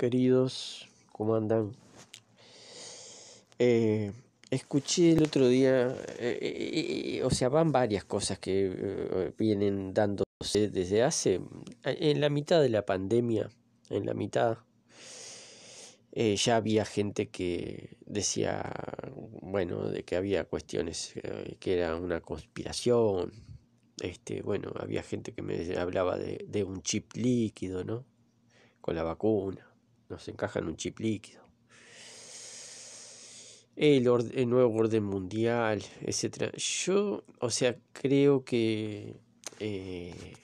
queridos, ¿cómo andan? Eh, escuché el otro día, eh, eh, o sea, van varias cosas que vienen dándose desde hace, en la mitad de la pandemia, en la mitad, ya había gente que decía, bueno, de que había cuestiones, que era una conspiración, este, bueno, había gente que me hablaba de un chip líquido, ¿no? Con la vacuna nos encaja en un chip líquido. El, nuevo orden mundial, etc. Yo, o sea, creo que eh,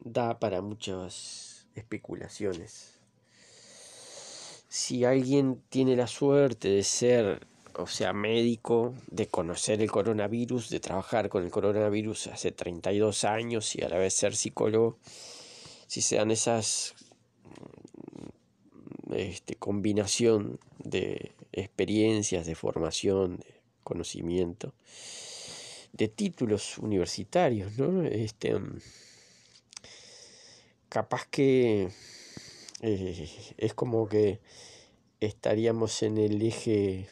da para muchas especulaciones. Si alguien tiene la suerte de ser o sea, médico, de conocer el coronavirus, de trabajar con el coronavirus hace 32 años y a la vez ser psicólogo, si sean esas este, combinación de experiencias, de formación, de conocimiento, de títulos universitarios, ¿no? Este, mm, capaz que eh, es como que estaríamos en el eje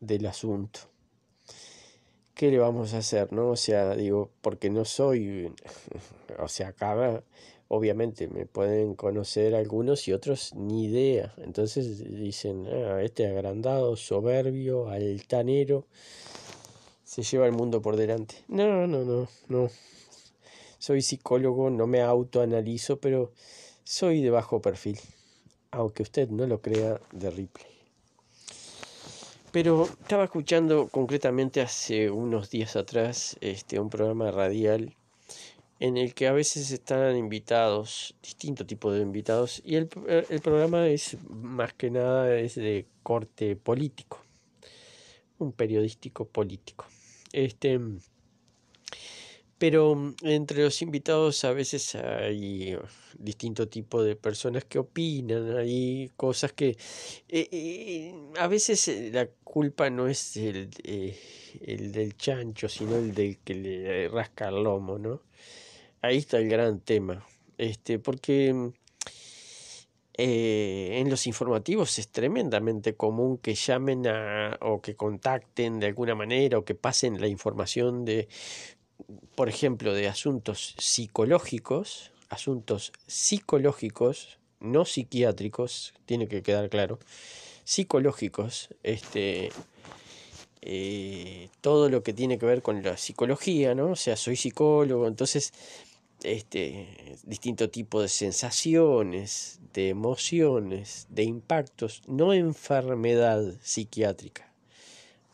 del asunto. ¿Qué le vamos a hacer, no? O sea, digo, porque no soy, o sea, acaba obviamente me pueden conocer algunos y otros ni idea. Entonces dicen, ah, este agrandado, soberbio, altanero, se lleva el mundo por delante. No, no, no, no. Soy psicólogo, no me autoanalizo, pero soy de bajo perfil, aunque usted no lo crea de Ripley. Pero estaba escuchando concretamente hace unos días atrás este, un programa radial en el que a veces están invitados, distinto tipo de invitados, y el, programa es más que nada es de corte político, un periodístico político. Este, pero entre los invitados a veces hay distinto tipo de personas que opinan, hay cosas que eh, eh, a veces eh, la culpa no es el, el del chancho, sino el del que le rasca el lomo, ¿no? ahí está el gran tema. Este, porque eh, en los informativos es tremendamente común que llamen o que contacten de alguna manera o que pasen la información de, por ejemplo, de asuntos psicológicos, asuntos psicológicos, no psiquiátricos, tiene que quedar claro, psicológicos, este, eh, todo lo que tiene que ver con la psicología, ¿no? O sea, soy psicólogo, entonces este, distinto tipo de sensaciones, de emociones, de impactos, no enfermedad psiquiátrica,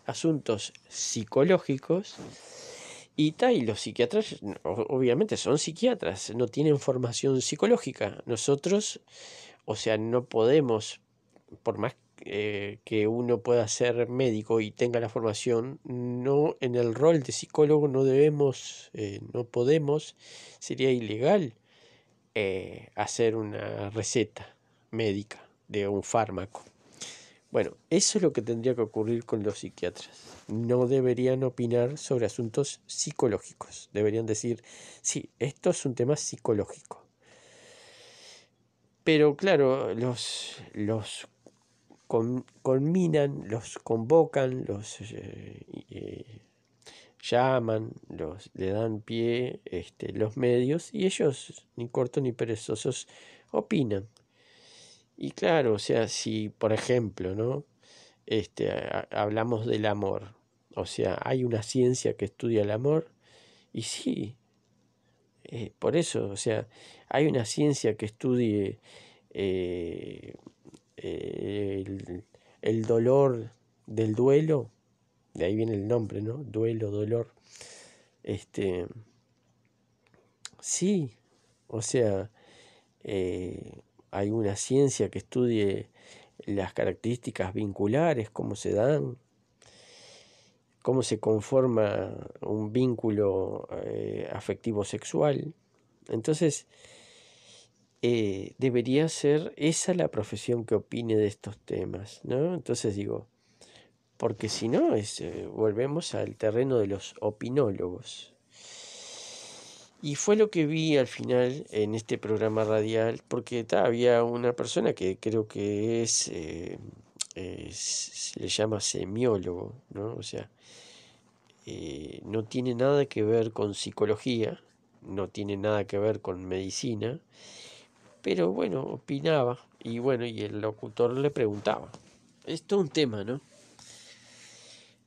asuntos psicológicos. Y, y los psiquiatras obviamente son psiquiatras, no tienen formación psicológica. Nosotros, o sea, no podemos, por más eh, que uno pueda ser médico y tenga la formación, no en el rol de psicólogo no debemos, eh, no podemos, sería ilegal eh, hacer una receta médica de un fármaco. Bueno, eso es lo que tendría que ocurrir con los psiquiatras. No deberían opinar sobre asuntos psicológicos. Deberían decir, sí, esto es un tema psicológico. Pero claro, los, los con, los convocan, los eh, eh, llaman, los, le dan pie este, los medios y ellos, ni cortos ni perezosos, opinan. Y claro, o sea, si por ejemplo, ¿no? Este, hablamos del amor, o sea, hay una ciencia que estudia el amor y sí, eh, por eso, o sea, hay una ciencia que estudie eh, eh, el, dolor del duelo, de ahí viene el nombre, ¿no? Duelo, dolor. Este, sí, o sea, eh, hay una ciencia que estudie las características vinculares, cómo se dan, cómo se conforma un vínculo eh, afectivo sexual. Entonces, eh, debería ser esa la profesión que opine de estos temas, ¿no? Entonces digo, porque si no, eh, volvemos al terreno de los opinólogos. Y fue lo que vi al final en este programa radial, porque había una persona que creo que es, eh, se le llama semiólogo, ¿no? O sea, no tiene nada que ver con psicología, no tiene nada que ver con medicina, pero bueno, opinaba y bueno, y el locutor le preguntaba. Es todo un tema, ¿no?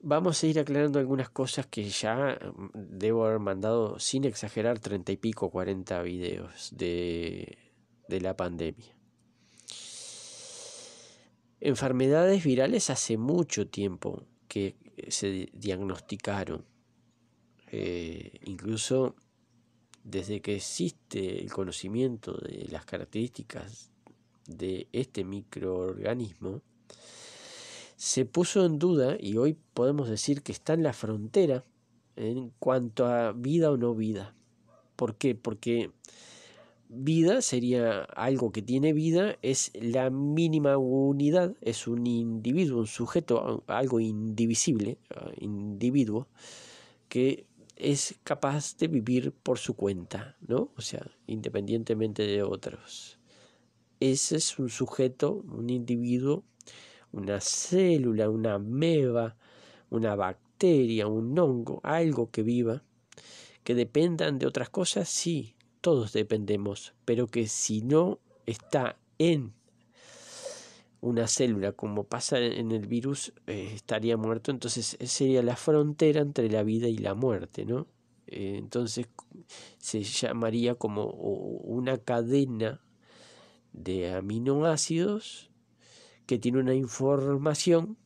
Vamos a ir aclarando algunas cosas que ya mm, debo haber mandado, sin exagerar, 30 y pico, 40 videos de, la pandemia. Enfermedades virales hace mucho tiempo que se diagnosticaron. Eh, incluso desde que existe el conocimiento de las características de este microorganismo, se puso en duda y hoy podemos decir que está en la frontera en cuanto a vida o no vida. ¿Por qué? Porque vida sería algo que tiene vida, es la mínima unidad, es un individuo, un sujeto, algo indivisible, ah, individuo, que es capaz de vivir por su cuenta, ¿no? O sea, independientemente de otros. Ese es un sujeto, un individuo, una célula, una meba, una bacteria, un hongo, algo que viva, que dependan de otras cosas, sí, todos dependemos, pero que si no está en una célula, como pasa en el virus, eh, estaría muerto, entonces eh, sería la frontera entre la vida y la muerte, ¿no? Eh, entonces se llamaría como una cadena de aminoácidos que tiene una información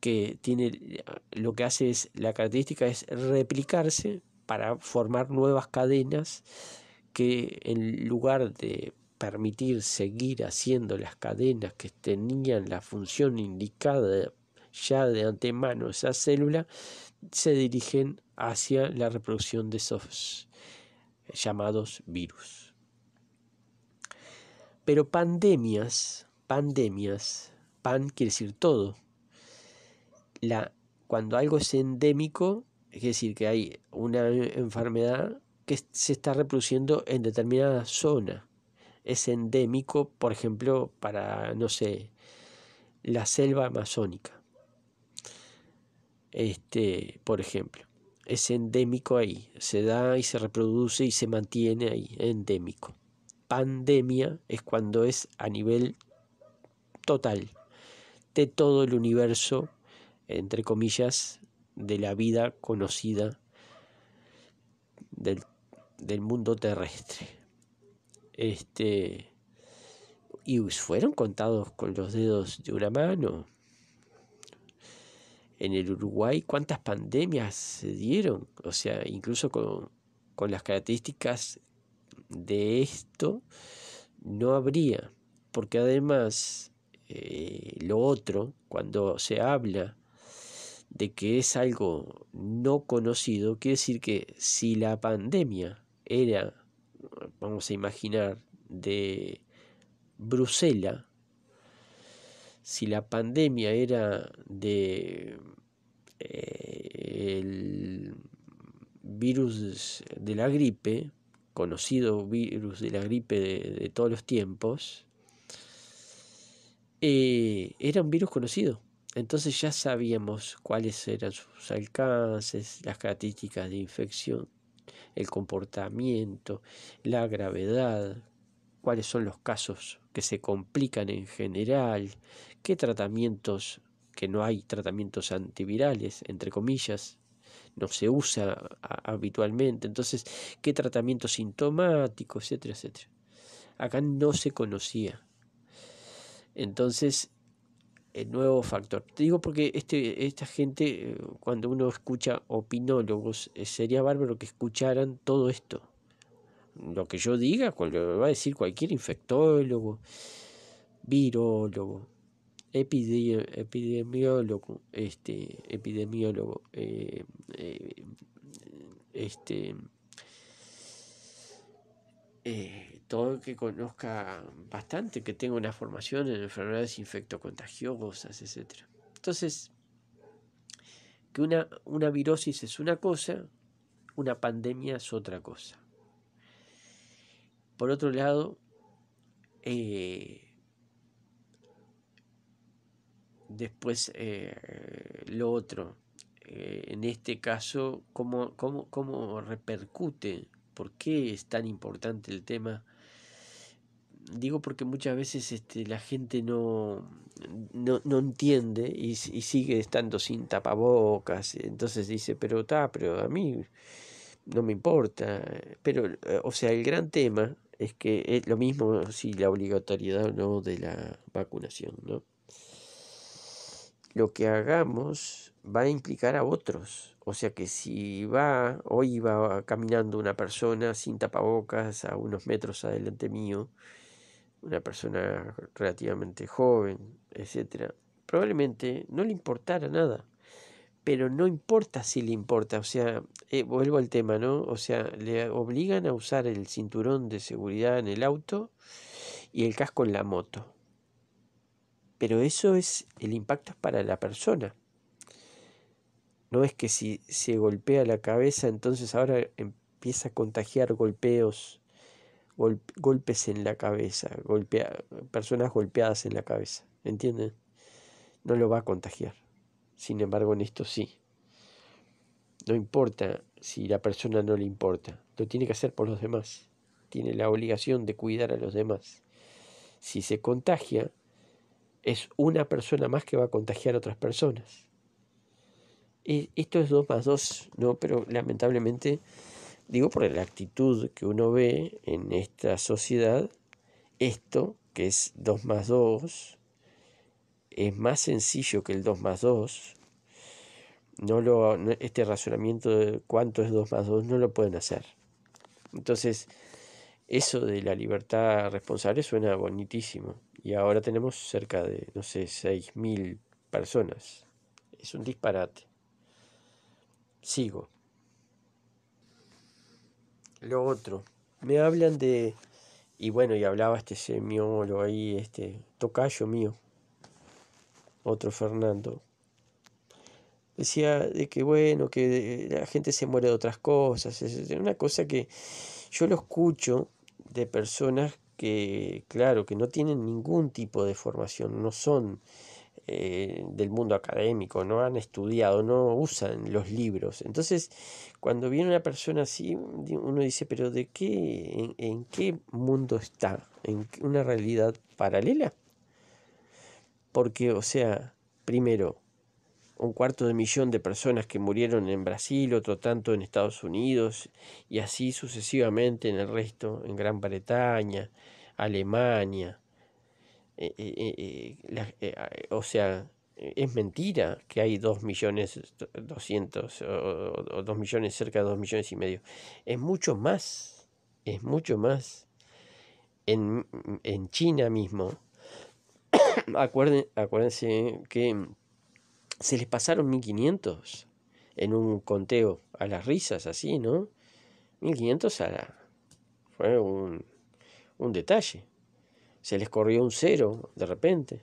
que tiene lo que hace es la característica es replicarse para formar nuevas cadenas que en lugar de permitir seguir haciendo las cadenas que tenían la función indicada ya de antemano esa célula, se dirigen hacia la reproducción de esos llamados virus. Pero pandemias, pandemias, pan quiere decir todo. La, cuando algo es endémico, es decir, que hay una enfermedad que se está reproduciendo en determinada zona es endémico, por ejemplo, para, no sé, la selva amazónica. Este, por ejemplo, es endémico ahí, se da y se reproduce y se mantiene ahí, endémico. Pandemia es cuando es a nivel total de todo el universo, entre comillas, de la vida conocida del, del mundo terrestre. Este, y fueron contados con los dedos de una mano. En el Uruguay, cuántas pandemias se dieron, o sea, incluso con, las características de esto, no habría, porque además eh, lo otro, cuando se habla de que es algo no conocido, quiere decir que si la pandemia era vamos a imaginar, de Bruselas, si la pandemia era de eh, el virus de la gripe, conocido virus de la gripe de, todos los tiempos, eh, era un virus conocido. Entonces ya sabíamos cuáles eran sus alcances, las características de infección el comportamiento, la gravedad, cuáles son los casos que se complican en general, qué tratamientos, que no hay tratamientos antivirales, entre comillas, no se usa habitualmente, entonces qué tratamiento sintomático, etcétera, etcétera. Acá no se conocía. Entonces el nuevo factor. Te digo porque este, esta gente, eh, cuando uno escucha opinólogos, eh, sería bárbaro que escucharan todo esto. Lo que yo diga, lo va a decir cualquier infectólogo, virólogo, epidemiólogo epidemiólogo, este, epidemiólogo, eh, este, eh, todo el que conozca bastante, que tenga una formación en enfermedades infectocontagiosas, etc. Entonces, que una, una virosis es una cosa, una pandemia es otra cosa. Por otro lado, eh, después eh, lo otro, en este caso, cómo, cómo, cómo repercute por qué es tan importante el tema. Digo porque muchas veces este, la gente no, no, entiende y, sigue estando sin tapabocas. Entonces dice, pero pero a mí no me importa. Pero, eh, o sea, el gran tema es que es lo mismo si la obligatoriedad o no de la vacunación, ¿no? Lo que hagamos va a implicar a otros, o sea que si va, hoy va caminando una persona sin tapabocas a unos metros adelante mío, una persona relativamente joven, etcétera, probablemente no le importara nada. Pero no importa si le importa, o sea, eh, vuelvo al tema, ¿no? O sea, le obligan a usar el cinturón de seguridad en el auto y el casco en la moto. Pero eso es, el impacto es para la persona. No es que si se golpea la cabeza, entonces ahora empieza a contagiar golpeos, golpes en la cabeza, golpea, personas golpeadas en la cabeza. ¿Entienden? No lo va a contagiar. Sin embargo, en esto sí. No importa si la persona no le importa. Lo tiene que hacer por los demás. Tiene la obligación de cuidar a los demás. Si se contagia, es una persona más que va a contagiar a otras personas esto es 2 más 2, ¿no? Pero lamentablemente, digo por la actitud que uno ve en esta sociedad, esto, que es 2 más 2, es más sencillo que el 2 más 2. No lo, este razonamiento de cuánto es 2 más 2 no lo pueden hacer. Entonces, eso de la libertad responsable suena bonitísimo. Y ahora tenemos cerca de, no sé, 6.000 personas. Es un disparate sigo. Lo otro, me hablan de, y bueno, y hablaba este semiólogo ahí, este tocayo mío, otro Fernando. Decía de que bueno, que la gente se muere de otras cosas. Es una cosa que yo lo escucho de personas que, claro, que no tienen ningún tipo de formación, no son eh, del mundo académico, no han estudiado, no usan los libros. Entonces, cuando viene una persona así, uno dice, pero ¿de qué, en qué mundo está? ¿En una realidad paralela? Porque, o sea, primero, un cuarto de millón de personas que murieron en Brasil, otro tanto en Estados Unidos, y así sucesivamente en el resto, en Gran Bretaña, Alemania, eh, eh, eh, ah, o sea, es mentira que hay 2 millones 200 o, 2 millones, cerca de 2 millones y medio. Es mucho más, es mucho más. En, China mismo, acuérdense que se les pasaron 1500 en un conteo a las risas, así, ¿no? 1500 a la... Fue un detalle se les corrió un cero de repente.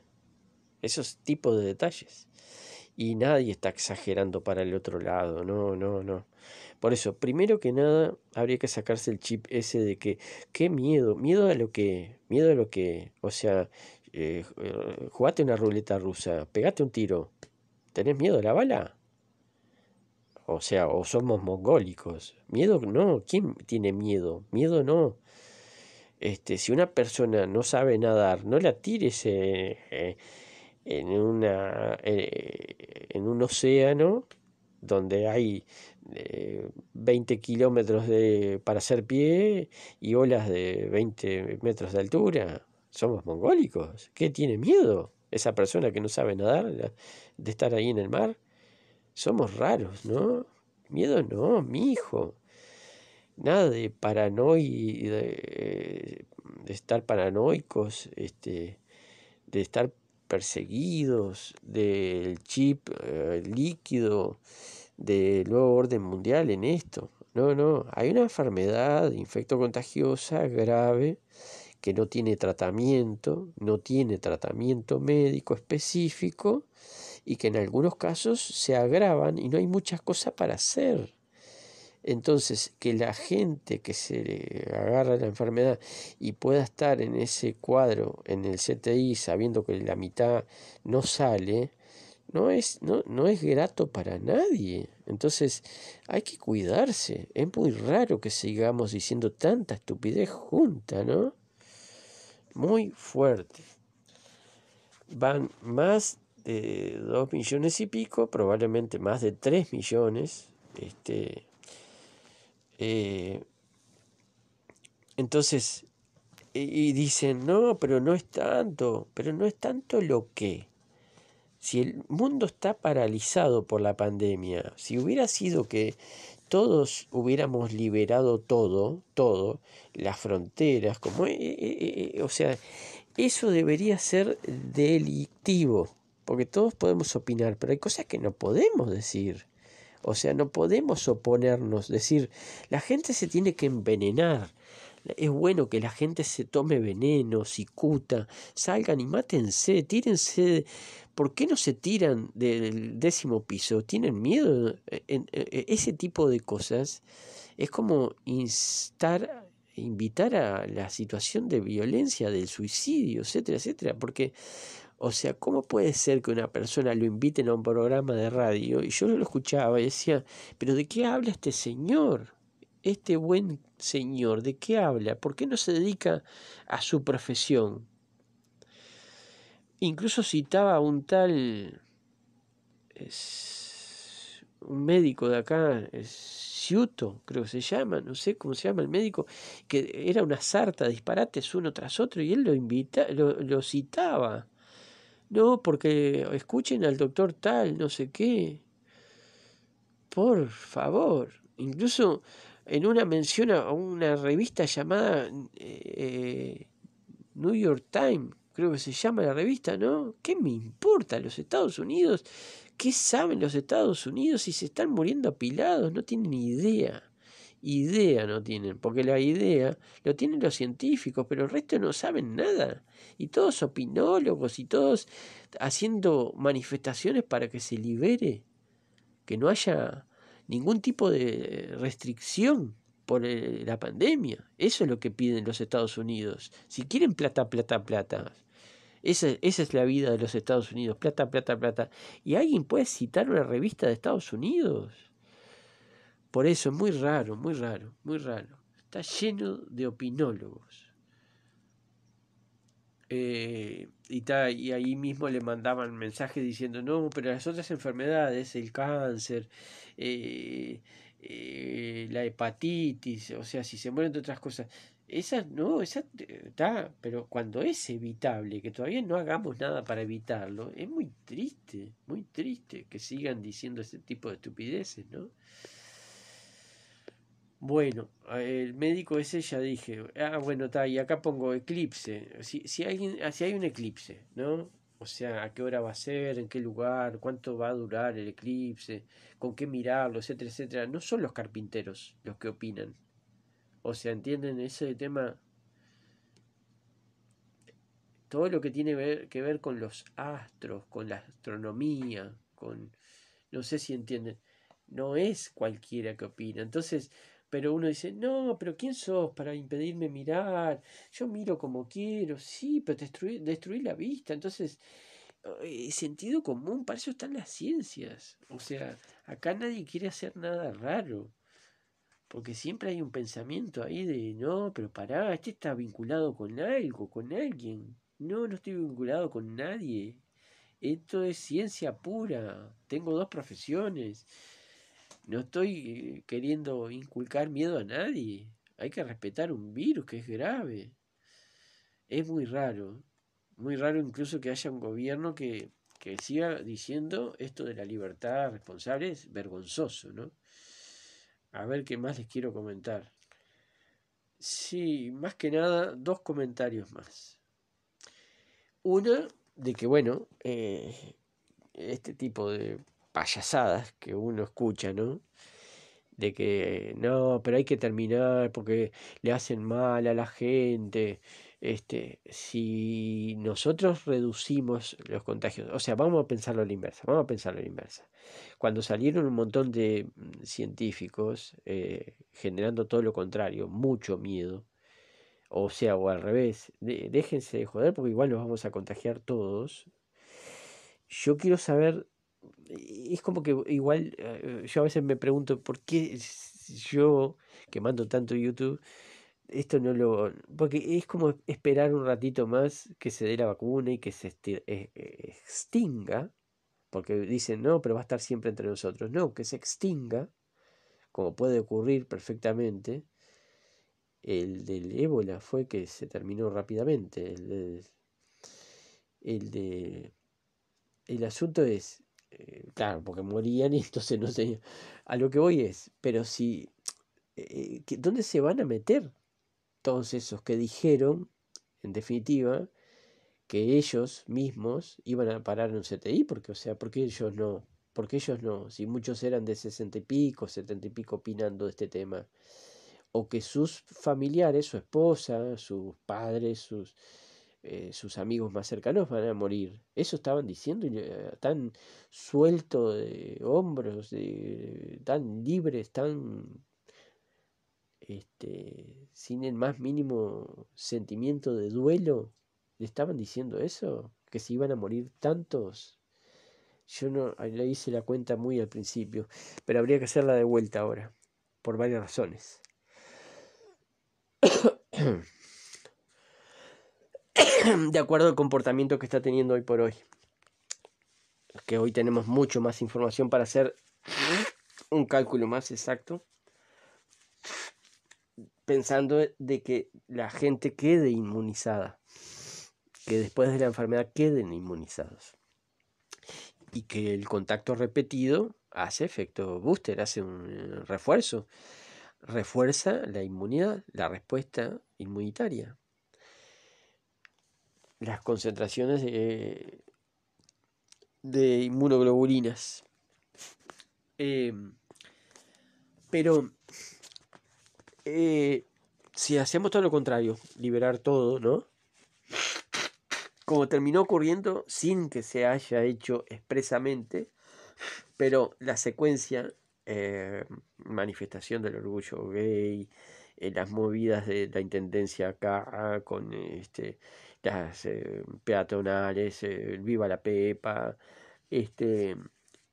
Esos tipos de detalles. Y nadie está exagerando para el otro lado, no, no, no. Por eso, primero que nada, habría que sacarse el chip ese de que, qué miedo, miedo a lo que, miedo a lo que, o sea, eh, jugate una ruleta rusa, pegate un tiro, ¿tenés miedo a la bala? O sea, o somos mongólicos. Miedo no, ¿quién tiene miedo? Miedo no. Este, si una persona no sabe nadar, no la tires eh, eh, en, una, eh, en un océano donde hay 20 kilómetros para hacer pie y olas de 20 metros de altura. Somos mongólicos. ¿Qué tiene miedo esa persona que no sabe nadar de estar ahí en el mar? Somos raros, ¿no? Miedo no, mi hijo nada de paranoia, eh, de, estar paranoicos, este, de estar perseguidos, del chip eh, líquido, del nuevo orden mundial en esto. No, no, hay una enfermedad infecto contagiosa grave que no tiene tratamiento, no tiene tratamiento médico específico y que en algunos casos se agravan y no hay muchas cosas para hacer. Entonces, que la gente que se agarra la enfermedad y pueda estar en ese cuadro, en el CTI, sabiendo que la mitad no sale, no es, no, no es grato para nadie. Entonces, hay que cuidarse. Es muy raro que sigamos diciendo tanta estupidez junta, ¿no? Muy fuerte. Van más de 2 millones y pico, probablemente más de 3 millones, este, eh, entonces, y dicen, no, pero no es tanto, pero no es tanto lo que. Si el mundo está paralizado por la pandemia, si hubiera sido que todos hubiéramos liberado todo, todo, las fronteras, como, e, e, e, o sea, eso debería ser delictivo, porque todos podemos opinar, pero hay cosas que no podemos decir. O sea, no podemos oponernos, decir, la gente se tiene que envenenar. Es bueno que la gente se tome veneno, cicuta, salgan y mátense, tírense. ¿Por qué no se tiran del décimo piso? ¿Tienen miedo? E, en e, e, ese tipo de cosas es como instar, invitar a la situación de violencia, del suicidio, etcétera, etcétera. Porque o sea, ¿cómo puede ser que una persona lo inviten a un programa de radio? Y yo lo escuchaba y decía, pero ¿de qué habla este señor? Este buen señor, ¿de qué habla? ¿Por qué no se dedica a su profesión? Incluso citaba a un tal, un médico de acá, Siuto, creo que se llama, no sé cómo se llama el médico, que era una sarta de disparates uno tras otro y él lo invita, lo citaba. No, porque escuchen al doctor tal, no sé qué. Por favor. Incluso en una mención a una revista llamada eh, eh, New York Times, creo que se llama la revista, ¿no? ¿Qué me importa los Estados Unidos? ¿Qué saben los Estados Unidos si se están muriendo apilados? No tienen ni idea idea no tienen, porque la idea lo tienen los científicos, pero el resto no saben nada. Y todos opinólogos y todos haciendo manifestaciones para que se libere, que no haya ningún tipo de restricción por eh, la pandemia. Eso es lo que piden los Estados Unidos. Si quieren plata, plata, plata. Esa, esa es la vida de los Estados Unidos, plata, plata, plata. ¿Y alguien puede citar una revista de Estados Unidos? Por eso es muy raro, muy raro, muy raro. Está lleno de opinólogos. Eh, y, ahí mismo le mandaban mensajes diciendo, no, pero las otras enfermedades, el cáncer, eh, eh, la hepatitis, o sea, si se mueren de otras cosas, esas no, esas está, pero cuando es evitable, que todavía no hagamos nada para evitarlo, es muy triste, muy triste que sigan diciendo ese tipo de estupideces, ¿no? Bueno, el médico ese ya dije, ah, bueno, está, y acá pongo eclipse. Si, hay, ah, hay un eclipse, ¿no? O sea, a qué hora va a ser, en qué lugar, cuánto va a durar el eclipse, con qué mirarlo, etcétera, etcétera. No son los carpinteros los que opinan. O sea, ¿entienden ese tema? Todo lo que tiene que ver con los astros, con la astronomía, con... No sé si entienden. No es cualquiera que opina. Entonces, pero uno dice, no, pero ¿quién sos para impedirme mirar? Yo miro como quiero, sí, pero destruir, la vista. Entonces, eh, sentido común, para eso están las ciencias. O sea, acá nadie quiere hacer nada raro. Porque siempre hay un pensamiento ahí de, no, pero pará, este está vinculado con algo, con alguien. No, no estoy vinculado con nadie. Esto es ciencia pura. Tengo dos profesiones no estoy eh, queriendo inculcar miedo a nadie. Hay que respetar un virus que es grave. Es muy raro. Muy raro incluso que haya un gobierno que, siga diciendo esto de la libertad responsable es vergonzoso, ¿no? A ver qué más les quiero comentar. Sí, más que nada, dos comentarios más. Uno, de que, bueno, eh, este tipo de payasadas que uno escucha, ¿no? De que no, pero hay que terminar porque le hacen mal a la gente. Este, si nosotros reducimos los contagios, o sea, vamos a pensarlo a la inversa, vamos a pensarlo la inversa. Cuando salieron un montón de mm, científicos eh, generando todo lo contrario, mucho miedo, o sea, o al revés, déjense de joder porque igual nos vamos a contagiar todos. Yo quiero saber es como que igual eh, yo a veces me pregunto por qué yo que mando tanto YouTube esto no lo porque es como esperar un ratito más que se dé la vacuna y que se e-, e-, extinga porque dicen no pero va a estar siempre entre nosotros no que se extinga como puede ocurrir perfectamente el del ébola fue que se terminó rápidamente el, el de el asunto es eh, claro, porque morían y entonces no sé. A lo que voy es, pero si, eh, ¿dónde se van a meter todos esos que dijeron, en definitiva, que ellos mismos iban a parar en un CTI? Porque, o sea, ¿por qué ellos no? Porque ellos no, si muchos eran de sesenta y pico, setenta y pico opinando de este tema, o que sus familiares, su esposa, sus padres, sus eh, sus amigos más cercanos van a morir. Eso estaban diciendo, eh, tan suelto de hombros, tan libres, tan este, sin el más mínimo sentimiento de duelo. ¿Le estaban diciendo eso? ¿Que se iban a morir tantos? Yo no le hice la cuenta muy al principio, pero habría que hacerla de vuelta ahora, por varias razones. de acuerdo al comportamiento que está teniendo hoy por hoy. Que hoy tenemos mucho más información para hacer un cálculo más exacto. Pensando de que la gente quede inmunizada. Que después de la enfermedad queden inmunizados. Y que el contacto repetido hace efecto booster, hace un refuerzo. Refuerza la inmunidad, la respuesta inmunitaria las concentraciones eh, de, inmunoglobulinas. Eh, pero eh, si hacemos todo lo contrario, liberar todo, ¿no? Como terminó ocurriendo sin que se haya hecho expresamente, pero la secuencia, manifestación del orgullo gay, las movidas de la intendencia acá con este, las peatonales, eh, Viva la Pepa, este,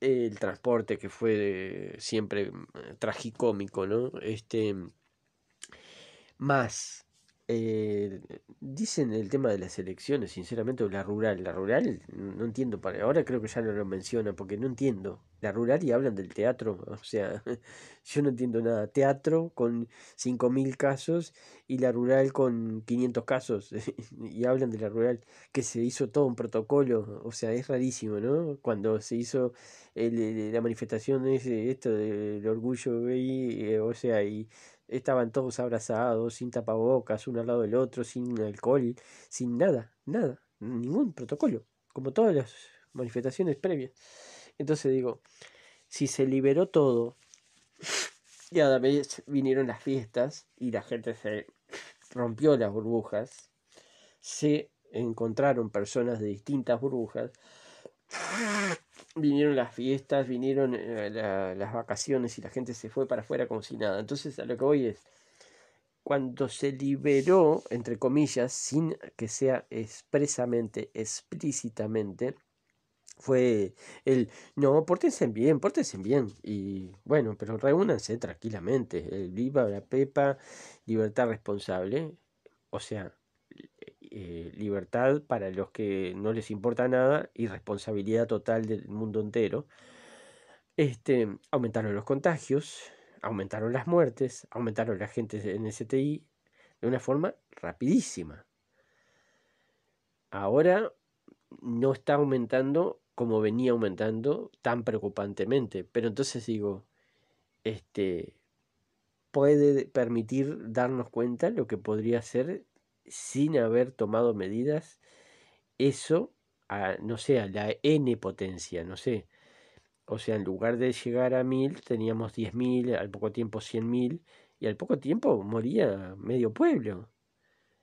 el transporte que fue siempre mm, tragicómico, ¿no? Este, más eh, dicen el tema de las elecciones, sinceramente, la rural. La rural, no entiendo, para ahora creo que ya no lo menciona porque no entiendo. La rural y hablan del teatro, o sea, yo no entiendo nada. Teatro con 5.000 casos y la rural con 500 casos, y hablan de la rural, que se hizo todo un protocolo, o sea, es rarísimo, ¿no? Cuando se hizo la manifestación, ese, eh, esto del orgullo, y, eh, o sea, y estaban todos abrazados, sin tapabocas, uno al lado del otro, sin alcohol, sin nada, nada, ningún protocolo, como todas las manifestaciones previas. Entonces digo, si se liberó todo y a la vez vinieron las fiestas y la gente se rompió las burbujas, se encontraron personas de distintas burbujas vinieron las fiestas, vinieron eh, las vacaciones y la gente se fue para afuera como si nada. Entonces a lo que voy es, cuando se liberó, entre comillas, sin que sea expresamente, explícitamente, fue el, no, pórtense bien, pórtense bien. Y bueno, pero reúnanse tranquilamente. El eh, viva la Pepa, libertad responsable. O sea, eh, libertad para los que no les importa nada y responsabilidad total del mundo entero. Este, aumentaron los contagios, aumentaron las muertes, aumentaron la gente en STI de una forma rapidísima. Ahora no está aumentando como venía aumentando tan preocupantemente, pero entonces digo, este puede permitir darnos cuenta lo que podría ser sin haber tomado medidas, eso ah, no sé, a la n potencia, no sé. O sea, en lugar de llegar a mil, teníamos diez mil al poco tiempo cien mil y al poco tiempo moría medio pueblo.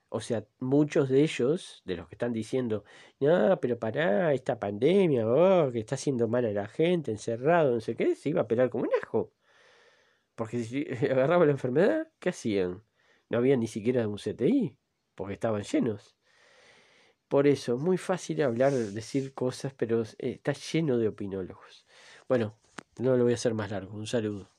O sea, muchos de ellos, de los que están diciendo, no, pero pará, esta pandemia, oh, que está haciendo mal a la gente, encerrado, no sé qué, se iba a pelar como un ajo. Porque si agarraba la enfermedad, ¿qué hacían? No había ni siquiera un CTI porque estaban llenos. Por eso, muy fácil hablar, decir cosas, pero eh, está lleno de opinólogos. Bueno, no lo voy a hacer más largo. Un saludo.